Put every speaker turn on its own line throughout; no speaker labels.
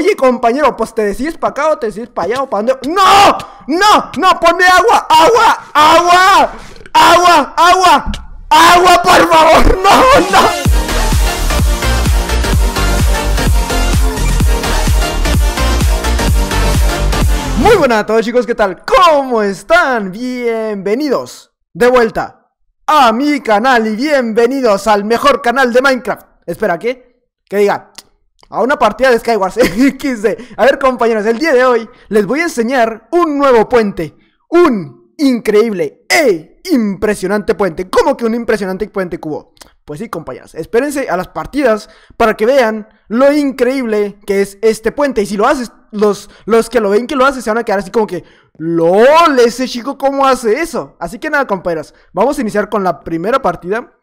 Oye, compañero, pues te decís para acá o te decís para allá o para donde... ¡No! ¡No! ¡No! ¡Ponme agua! ¡Agua! ¡Agua! ¡Agua! ¡Agua! ¡Agua, por favor! ¡No! ¡No! Muy buenas a todos chicos, ¿qué tal? ¿Cómo están? Bienvenidos de vuelta a mi canal y bienvenidos al mejor canal de Minecraft. Espera, ¿qué? Que diga, a una partida de Skywars XD. A ver, compañeros, el día de hoy les voy a enseñar un nuevo puente. Un increíble e impresionante puente. ¿Cómo que un impresionante puente cubo? Pues sí, compañeras, espérense a las partidas para que vean lo increíble que es este puente. Y si lo haces, los, los que lo ven que lo hace se van a quedar así como que, LOL, ese chico, ¿cómo hace eso? Así que nada, compañeras, vamos a iniciar con la primera partida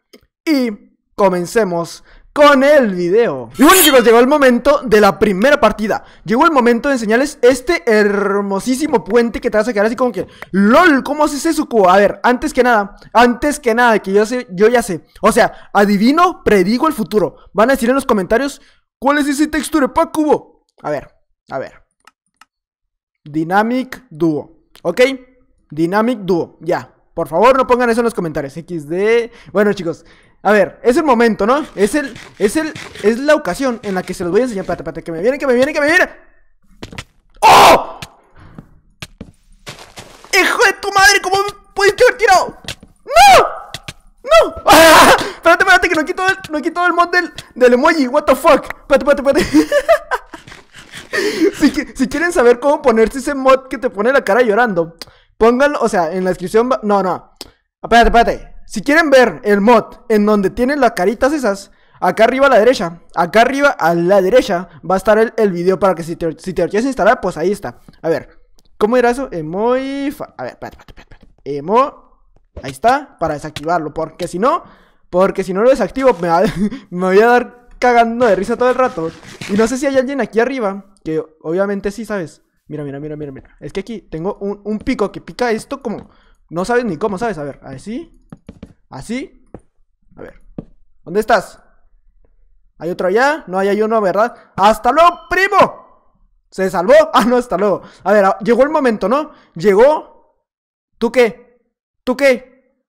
y comencemos con el video Y bueno chicos, llegó el momento de la primera partida Llegó el momento de enseñarles este hermosísimo puente que te vas a quedar así como que LOL, ¿cómo haces eso, Cubo? A ver, antes que nada, antes que nada, que yo, sé, yo ya sé O sea, adivino, predigo el futuro Van a decir en los comentarios ¿Cuál es ese texture pack, Cubo? A ver, a ver Dynamic Duo, ¿ok? Dynamic Duo, ya por favor, no pongan eso en los comentarios. XD. Bueno, chicos, a ver, es el momento, ¿no? Es el, es el, es la ocasión en la que se los voy a enseñar. Espérate, espérate, que me vienen, que me vienen, que me vienen. ¡Oh! ¡Hijo de tu madre! ¿Cómo pudiste haber tirado? ¡No! ¡No! ¡Ah! Espérate, espérate, que no quito el, no quito el mod del, del emoji. What the fuck? Espérate, espérate, espérate. si, si, quieren saber cómo ponerse ese mod que te pone la cara llorando, pónganlo, o sea, en la descripción. No, no. Espérate, espérate si quieren ver el mod en donde tienen las caritas esas, acá arriba a la derecha, acá arriba a la derecha va a estar el, video para que si te, si quieres instalar, pues ahí está. A ver, ¿cómo era eso? Emo, A ver, espérate, espérate, espérate. Emo... Ahí está, para desactivarlo, porque si no, porque si no lo desactivo me, voy a dar cagando de risa todo el rato. Y no sé si hay alguien aquí arriba, que obviamente sí, ¿sabes? Mira, mira, mira, mira, mira. Es que aquí tengo un, un pico que pica esto como... No sabes ni cómo, ¿sabes? A ver, así. Así. A ver. ¿Dónde estás? ¿Hay otro allá? No, hay uno, ¿verdad? ¡Hasta luego, primo! ¿Se salvó? Ah, no, hasta luego. A ver, ah, llegó el momento, ¿no? Llegó. ¿Tú qué? ¿Tú qué?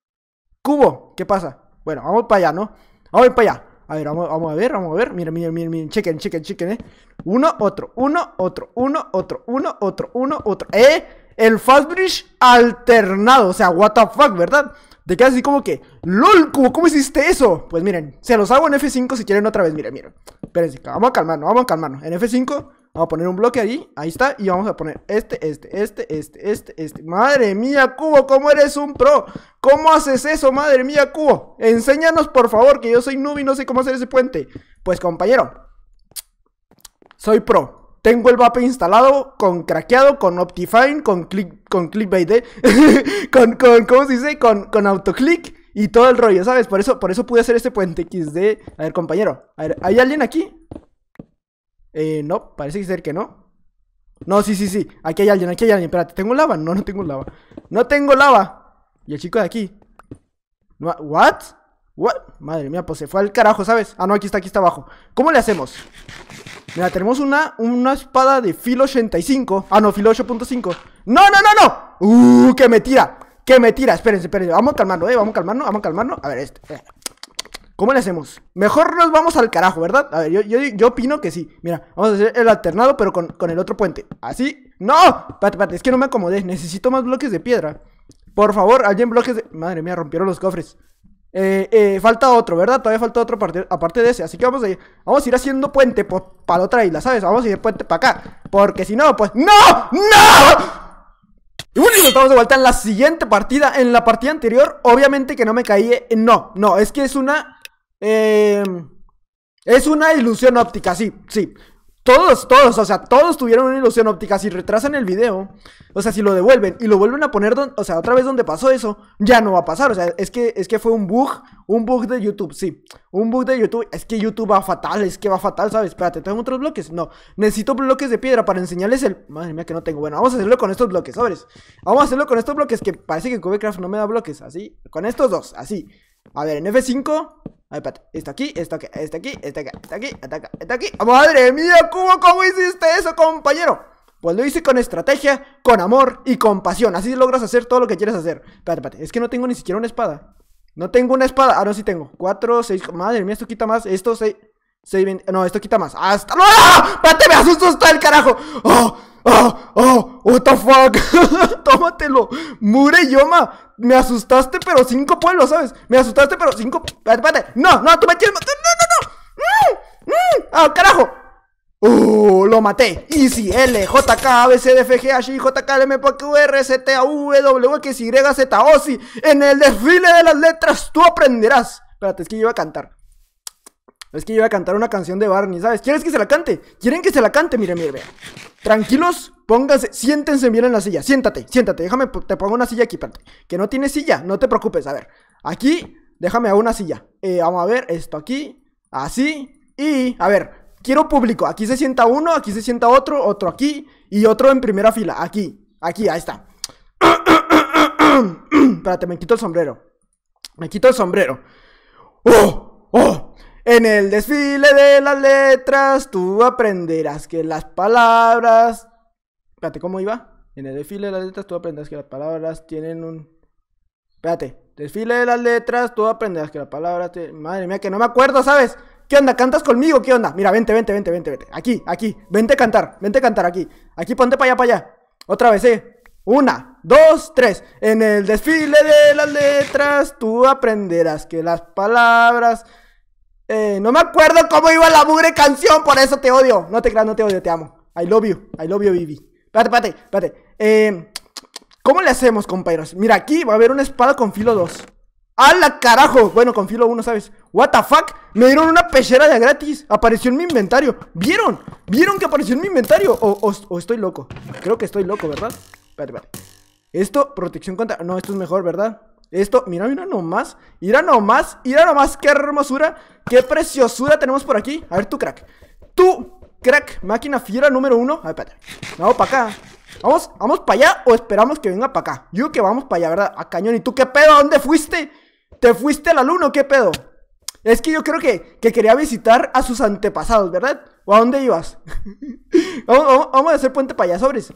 Cubo, ¿qué pasa? Bueno, vamos para allá, ¿no? Vamos para allá. A ver, vamos, a ver, vamos a ver. Mira, mira, mira mira, Chequen, chequen, chequen, ¿eh? Uno, otro, uno, otro, uno, otro, uno, otro, uno, otro. ¿Eh? El fast bridge alternado. O sea, what the fuck, ¿verdad? Te quedas así como que, LOL, ¿cómo, ¿cómo hiciste eso? Pues miren, se los hago en F5 si quieren otra vez, miren, miren. Espérense, vamos a calmarnos, vamos a calmarnos. En F5 Vamos a poner un bloque allí ahí está, y vamos a poner este, este, este, este, este, este. Madre mía, Cubo, ¿cómo eres un pro? ¿Cómo haces eso, madre mía, Cubo? Enséñanos, por favor, que yo soy noob y no sé cómo hacer ese puente. Pues, compañero, soy pro. Tengo el vape instalado, con craqueado, con Optifine, con click, con clickbait, ¿eh? con, con, ¿cómo se dice? Con, con autoclick y todo el rollo, ¿sabes? Por eso, por eso pude hacer este puente XD. A ver, compañero, ¿hay alguien aquí? Eh, no, parece ser que no. No, sí, sí, sí, aquí hay alguien, aquí hay alguien. Espérate, ¿tengo lava? No, no tengo lava. No tengo lava. Y el chico de aquí. ¿What? Madre mía, pues se fue al carajo, ¿sabes? Ah, no, aquí está, aquí está abajo. ¿Cómo le hacemos? Mira, tenemos una, una espada de filo 85. Ah, no, filo 8.5. ¡No, no, no, no! ¡Uh, que me tira! ¡Que me tira! Espérense, espérense. Vamos a calmarlo, eh. Vamos a calmarlo, vamos a calmarlo. A ver, este. Eh. ¿Cómo le hacemos? Mejor nos vamos al carajo, ¿verdad? A ver, yo, opino que sí. Mira, vamos a hacer el alternado, pero con, con el otro puente. Así. ¡No! Espérate, espérate, es que no me acomodé. Necesito más bloques de piedra. Por favor, alguien bloques de. Madre mía, rompieron los cofres. Eh, eh, falta otro, ¿verdad? Todavía falta otro partido aparte de ese. Así que vamos a ir, vamos a ir haciendo puente para otra isla, ¿sabes? Vamos a ir puente para acá. Porque si no, pues. ¡No! ¡No! Y bueno, estamos de vuelta en la siguiente partida. En la partida anterior, obviamente que no me caí. Eh, no, no, es que es una. Eh, es una ilusión óptica, sí, sí. Todos, todos, o sea, todos tuvieron una ilusión óptica. Si retrasan el video, o sea, si lo devuelven y lo vuelven a poner, o sea, otra vez donde pasó eso, ya no va a pasar. O sea, es que, es que fue un bug, un bug de YouTube, sí. Un bug de YouTube, es que YouTube va fatal, es que va fatal, ¿sabes? Espérate, ¿tengo otros bloques? No, necesito bloques de piedra para enseñarles el... Madre mía, que no tengo. Bueno, vamos a hacerlo con estos bloques, ¿sabes? Vamos a hacerlo con estos bloques, que parece que Cubecraft no me da bloques, así. Con estos dos, así. A ver, en F5... A espérate. Esto aquí, esto aquí, esto aquí, esto aquí, esto aquí, esto aquí. ¡Madre mía, Cubo! ¿Cómo hiciste eso, compañero? Pues lo hice con estrategia, con amor y con pasión. Así logras hacer todo lo que quieres hacer. Espérate, espérate. Es que no tengo ni siquiera una espada. No tengo una espada. Ahora sí tengo. Cuatro, seis. Madre mía, esto quita más. Esto, seis. No, esto quita más. ¡Hasta! ¡No! ¡Pate, me asustó hasta el carajo! ¡Oh! ¡Oh! ¡Oh! ¡What the fuck! ¡Tómatelo! ¡Mure Yoma! Me asustaste, pero cinco pueblos, ¿sabes? Me asustaste, pero cinco. ¡Pate, ¡No! ¡No! ¡Tú me quieres matar! ¡No, no, no! ¡Mmm! ¡Ah, carajo! oh, ¡Lo maté! Easy, L, J, K, A, B, C, D, F, G, H, I, J, K, L, M, P, Q, R, S, T, A, V, W, X, Y, Z, O, si En el desfile de las letras tú aprenderás. Espérate, es que yo iba a cantar. Es que yo iba a cantar una canción de Barney, ¿sabes? ¿Quieres que se la cante? ¿Quieren que se la cante? Mire, mire, vea. Tranquilos, pónganse, siéntense bien en la silla. Siéntate, siéntate. Déjame, te pongo una silla aquí, espérate. Que no tiene silla, no te preocupes. A ver, aquí, déjame a una silla. Eh, vamos a ver esto aquí, así. Y, a ver, quiero público. Aquí se sienta uno, aquí se sienta otro, otro aquí y otro en primera fila. Aquí, aquí, ahí está. espérate, me quito el sombrero. Me quito el sombrero. ¡Oh! ¡Oh! En el desfile de las letras tú aprenderás que las palabras... Espérate, ¿cómo iba? En el desfile de las letras tú aprenderás que las palabras tienen un... Espérate, desfile de las letras tú aprenderás que las palabras... Madre mía, que no me acuerdo, ¿sabes? ¿Qué onda? ¿Cantas conmigo? ¿Qué onda? Mira, vente, vente, vente, vente, vente. Aquí, aquí. Vente a cantar, vente a cantar aquí. Aquí, ponte para allá, para allá. Otra vez, ¿eh? Una, dos, tres. En el desfile de las letras tú aprenderás que las palabras... Eh, no me acuerdo cómo iba la mugre canción, por eso te odio. No te creas, no te odio, te amo. I love you, I love you, baby. Espérate, espérate, espérate. Eh, ¿Cómo le hacemos, compañeros? Mira, aquí va a haber una espada con filo 2. ¡A la carajo! Bueno, con filo 1, ¿sabes? ¿What the fuck? Me dieron una pechera de gratis. Apareció en mi inventario. ¿Vieron? ¿Vieron que apareció en mi inventario? O, o, o estoy loco. Creo que estoy loco, ¿verdad? Espérate, espérate. Esto, protección contra... No, esto es mejor, ¿verdad? Esto, mira, mira nomás. Mira nomás, mira nomás, qué hermosura. Qué preciosura tenemos por aquí. A ver, tú, crack. Tú, crack, máquina fiera número uno. A ver, espérate. Vamos para acá. ¿Vamos, vamos para allá o esperamos que venga para acá? Yo que vamos para allá, ¿verdad? A cañón. ¿Y tú qué pedo? ¿A dónde fuiste? ¿Te fuiste al luna ¿Qué pedo? Es que yo creo que, que quería visitar a sus antepasados, ¿verdad? ¿O a dónde ibas? vamos, vamos, vamos, a hacer puente para allá, sobres.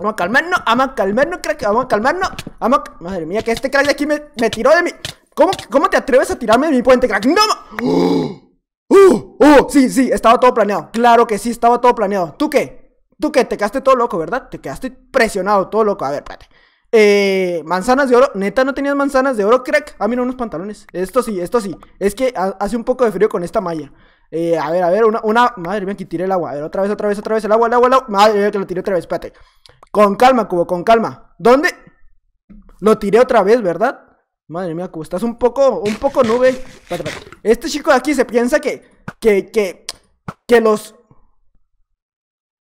Vamos a calmarnos, vamos a calmarnos, crack. Vamos a calmarnos. Vamos a... Madre mía, que este crack de aquí me, tiró de mi. ¿Cómo, ¿Cómo te atreves a tirarme de mi puente, crack? ¡No! ¡Oh! ¡Oh! ¡Oh! Sí, sí, estaba todo planeado. Claro que sí, estaba todo planeado. ¿Tú qué? ¿Tú qué? Te quedaste todo loco, ¿verdad? Te quedaste presionado, todo loco. A ver, espérate. Eh, manzanas de oro. Neta, no tenías manzanas de oro, crack. Ah, mira, unos pantalones. Esto sí, esto sí. Es que hace un poco de frío con esta malla. Eh, a ver, a ver, una, una. Madre mía, que tiré el agua. A ver, otra vez, otra vez, otra vez. El agua, el agua, el agua. Madre mía, que lo tiré otra vez. Espérate. Con calma, Cubo, con calma. ¿Dónde? Lo tiré otra vez, ¿verdad? Madre mía, Cubo, estás un poco, un poco nube. Este chico de aquí se piensa que, que, que, que los...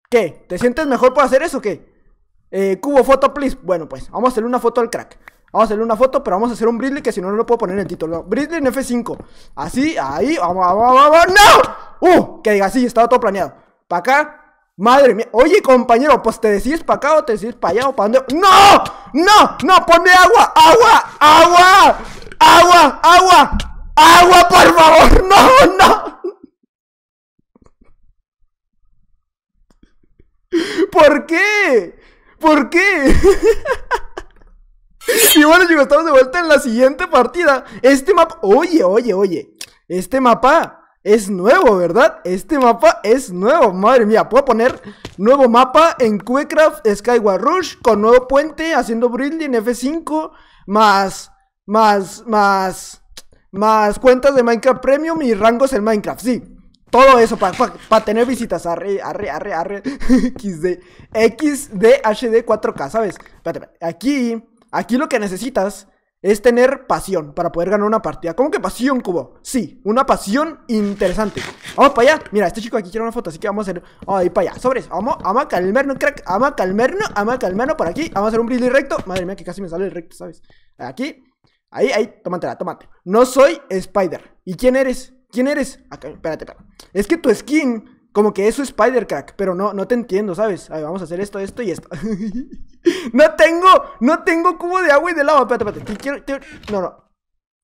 ¿Qué? ¿Te sientes mejor por hacer eso o qué? Eh, cubo, foto, please. Bueno, pues, vamos a hacerle una foto al crack. Vamos a hacerle una foto, pero vamos a hacer un Bridley que si no, no lo puedo poner en el título. Bridley en F5. Así, ahí, vamos, vamos, vamos, ¡No! ¡Uh! Que diga, sí, estaba todo planeado. Para acá, Madre mía, oye compañero, pues te decís para acá o te decís para allá o para donde... ¡No! ¡No! ¡No! ¡Ponme agua! ¡Agua! ¡Agua! ¡Agua! ¡Agua! ¡Agua, por favor! ¡No! ¡No! ¿Por qué? ¿Por qué? y bueno, chicos, estamos de vuelta en la siguiente partida. Este mapa. Oye, oye, oye. Este mapa es nuevo, ¿verdad? Este mapa es nuevo. Madre mía, puedo poner nuevo mapa en Cubecraft Skyward Rush con nuevo puente haciendo en F5 más más más más cuentas de Minecraft Premium y rangos en Minecraft. Sí. Todo eso para tener visitas. Arre, arre, arre, arre. XD. XD HD 4K, ¿sabes? Aquí, aquí lo que necesitas es tener pasión para poder ganar una partida. ¿Cómo que pasión, Cubo? Sí, una pasión interesante. Vamos para allá. Mira, este chico aquí quiere una foto, así que vamos a hacer. Vamos ir para allá. Sobres, vamos, vamos a calmarnos, crack. Vamos a calmarnos, vamos a calmarnos por aquí. Vamos a hacer un brillo recto. Madre mía, que casi me sale el recto, ¿sabes? Aquí, ahí, ahí, tómatela, tómate. No soy Spider. ¿Y quién eres? ¿Quién eres? Acá, espérate, espérate. Es que tu skin como que es spider crack, pero no, no te entiendo, ¿sabes? A ver, vamos a hacer esto, esto y esto. no tengo, no tengo cubo de agua y de lava. Espérate, espérate. No, no.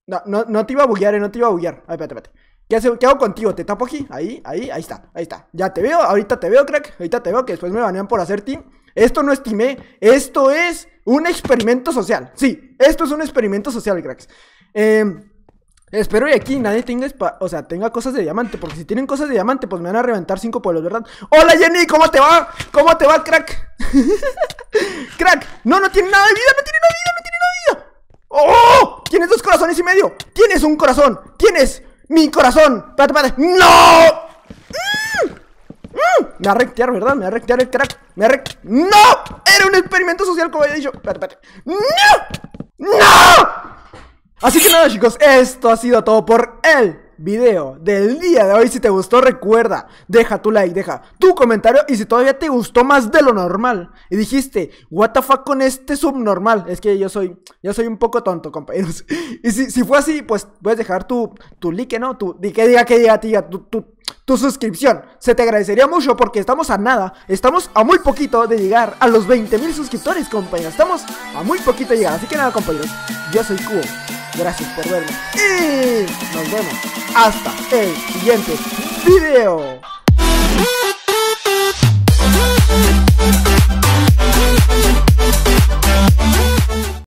No, no, te iba a buguear, eh, no te iba a buguear. A ver, espérate, espérate. ¿Qué, hago contigo? ¿Te tapo aquí? Ahí, ahí, ahí está, ahí está. Ya te veo, ahorita te veo, crack. Ahorita te veo que después me banean por hacer team. Esto no es team, eh. esto es un experimento social. Sí, esto es un experimento social, cracks. Eh, Espero y aquí nadie tenga, o sea, tenga cosas de diamante. Porque si tienen cosas de diamante, pues me van a reventar cinco pueblos, ¿verdad? ¡Hola, Jenny! ¿Cómo te va? ¿Cómo te va, crack? ¡Crack! ¡No, no tiene nada de vida! ¡No tiene nada de vida! ¡No tiene nada de vida! ¡Oh! ¡Tienes dos corazones y medio! ¡Tienes un corazón! ¡Tienes mi corazón! ¡Pate, pate! ¡No! Mm. Mm. Me va a rectear, ¿verdad? Me va a rectear el crack. Me ¡No! Era un experimento social, como había dicho. ¡No! ¡No! Así que nada chicos, esto ha sido todo por el video del día de hoy. Si te gustó, recuerda, deja tu like, deja tu comentario. Y si todavía te gustó más de lo normal y dijiste, what the fuck con este subnormal, es que yo soy, yo soy un poco tonto, compañeros. Y si, si fue así, pues puedes dejar tu, tu like, ¿no? Tu, que diga, que diga, diga, tu, tu, tu suscripción. Se te agradecería mucho porque estamos a nada, estamos a muy poquito de llegar a los 20 mil suscriptores, compañeros. Estamos a muy poquito de llegar. Así que nada, compañeros, yo soy Cubo. Gracias por verme y nos vemos hasta el siguiente video.